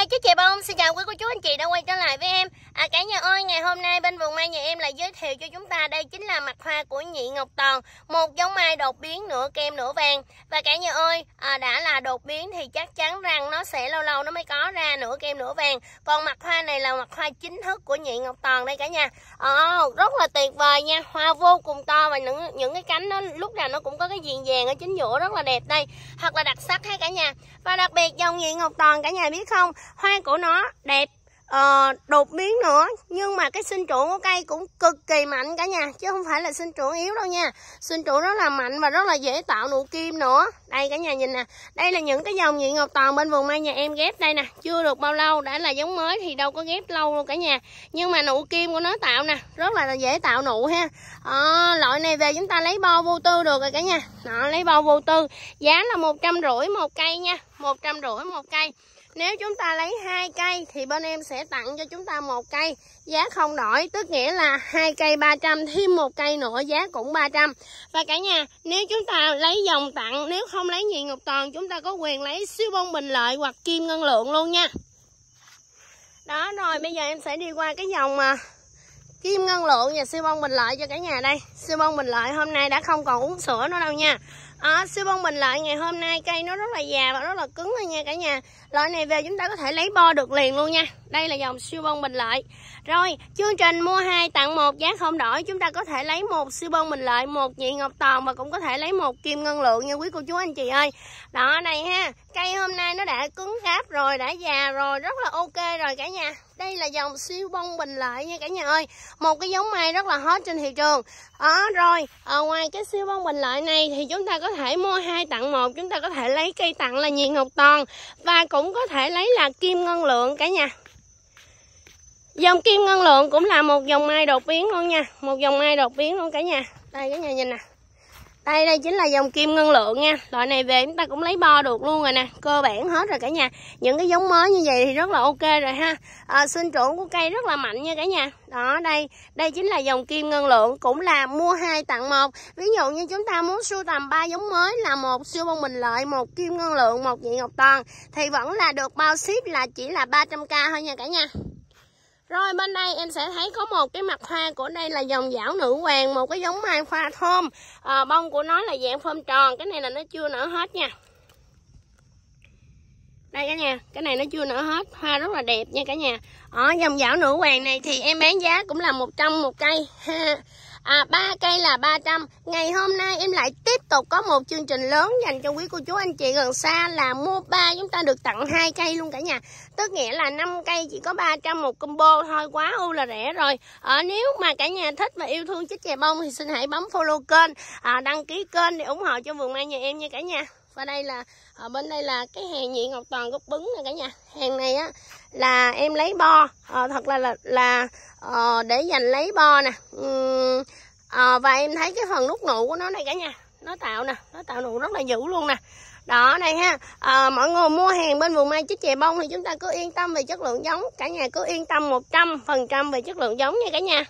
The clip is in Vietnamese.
quay chiếc chè bông xin chào quý cô chú anh chị đã quay trở lại với em À, cả nhà ơi, ngày hôm nay bên vườn mai nhà em lại giới thiệu cho chúng ta đây chính là mặt hoa của nhị ngọc toàn, một giống mai đột biến nửa kem nửa vàng. Và cả nhà ơi, à, đã là đột biến thì chắc chắn rằng nó sẽ lâu lâu nó mới có ra nửa kem nửa vàng. Còn mặt hoa này là mặt hoa chính thức của nhị ngọc toàn đây cả nhà. Ồ, oh, rất là tuyệt vời nha, hoa vô cùng to và những những cái cánh nó lúc nào nó cũng có cái diện vàng ở chính giữa rất là đẹp đây, thật là đặc sắc ha cả nhà. Và đặc biệt dòng nhị ngọc toàn cả nhà biết không, hoa của nó đẹp uh, đột biến nữa nhưng mà cái sinh trưởng của cây cũng cực kỳ mạnh cả nhà chứ không phải là sinh trưởng yếu đâu nha sinh trưởng rất là mạnh và rất là dễ tạo nụ kim nữa đây cả nhà nhìn nè đây là những cái dòng nhị ngọc toàn bên vườn mai nhà em ghép đây nè chưa được bao lâu đã là giống mới thì đâu có ghép lâu luôn cả nhà nhưng mà nụ kim của nó tạo nè rất là dễ tạo nụ ha à, loại này về chúng ta lấy bo vô tư được rồi cả nhà đó lấy bo vô tư giá là một trăm rưỡi một cây nha một trăm rưỡi một cây nếu chúng ta lấy hai cây thì bên em sẽ tặng cho chúng ta một cây giá không đổi, tức nghĩa là hai cây 300 thêm một cây nữa giá cũng 300. Và cả nhà, nếu chúng ta lấy dòng tặng, nếu không lấy nhị ngọc toàn, chúng ta có quyền lấy siêu bông bình lợi hoặc kim ngân lượng luôn nha. Đó rồi, bây giờ em sẽ đi qua cái dòng mà kim ngân lượng và siêu bông bình lợi cho cả nhà đây. Siêu bông bình lợi hôm nay đã không còn uống sữa nữa đâu nha à, ờ, siêu bông bình lợi ngày hôm nay cây nó rất là già và rất là cứng rồi nha cả nhà loại này về chúng ta có thể lấy bo được liền luôn nha đây là dòng siêu bông bình lợi rồi chương trình mua hai tặng một giá không đổi chúng ta có thể lấy một siêu bông bình lợi một nhị ngọc tòn và cũng có thể lấy một kim ngân lượng nha quý cô chú anh chị ơi đó này ha cây hôm nay nó đã cứng cáp rồi đã già rồi rất là ok rồi cả nhà đây là dòng siêu bông bình lợi nha cả nhà ơi một cái giống mai rất là hot trên thị trường đó rồi ở ờ, ngoài cái siêu bông bình lợi này thì chúng ta có có thể mua hai tặng một chúng ta có thể lấy cây tặng là nhiệt ngọc toàn và cũng có thể lấy là kim ngân lượng cả nhà dòng kim ngân lượng cũng là một dòng mai đột biến luôn nha một dòng mai đột biến luôn cả nhà đây cả nhà nhìn nè đây đây chính là dòng kim ngân lượng nha loại này về chúng ta cũng lấy bo được luôn rồi nè cơ bản hết rồi cả nhà những cái giống mới như vậy thì rất là ok rồi ha à, sinh trưởng của cây rất là mạnh nha cả nhà đó đây đây chính là dòng kim ngân lượng cũng là mua hai tặng một ví dụ như chúng ta muốn sưu tầm ba giống mới là một siêu bông bình lợi một kim ngân lượng một nhị ngọc toàn thì vẫn là được bao ship là chỉ là 300k thôi nha cả nhà rồi bên đây em sẽ thấy có một cái mặt hoa của đây là dòng dảo nữ hoàng, một cái giống mai hoa thơm. À, bông của nó là dạng phơm tròn, cái này là nó chưa nở hết nha. Đây cả nhà, cái này nó chưa nở hết, hoa rất là đẹp nha cả nhà. Ở dòng dảo nữ hoàng này thì em bán giá cũng là 100 một cây. à, 3 cây là 300 ngày hôm nay em lại tiếp tục có một chương trình lớn dành cho quý cô chú anh chị gần xa là mua 3 chúng ta được tặng hai cây luôn cả nhà tức nghĩa là 5 cây chỉ có 300 một combo thôi quá ưu là rẻ rồi à, nếu mà cả nhà thích và yêu thương chích chè bông thì xin hãy bấm follow kênh à, đăng ký kênh để ủng hộ cho vườn mai nhà em nha cả nhà và đây là ở bên đây là cái hàng nhị ngọc toàn gốc bứng nè cả nhà hàng này á là em lấy bo à, thật là là, là à, để dành lấy bo nè à, và em thấy cái phần nút nụ của nó đây cả nhà nó tạo nè nó tạo nụ rất là dữ luôn nè đó này ha à, mọi người mua hàng bên vườn mai chích chè bông thì chúng ta cứ yên tâm về chất lượng giống cả nhà cứ yên tâm 100% về chất lượng giống nha cả nhà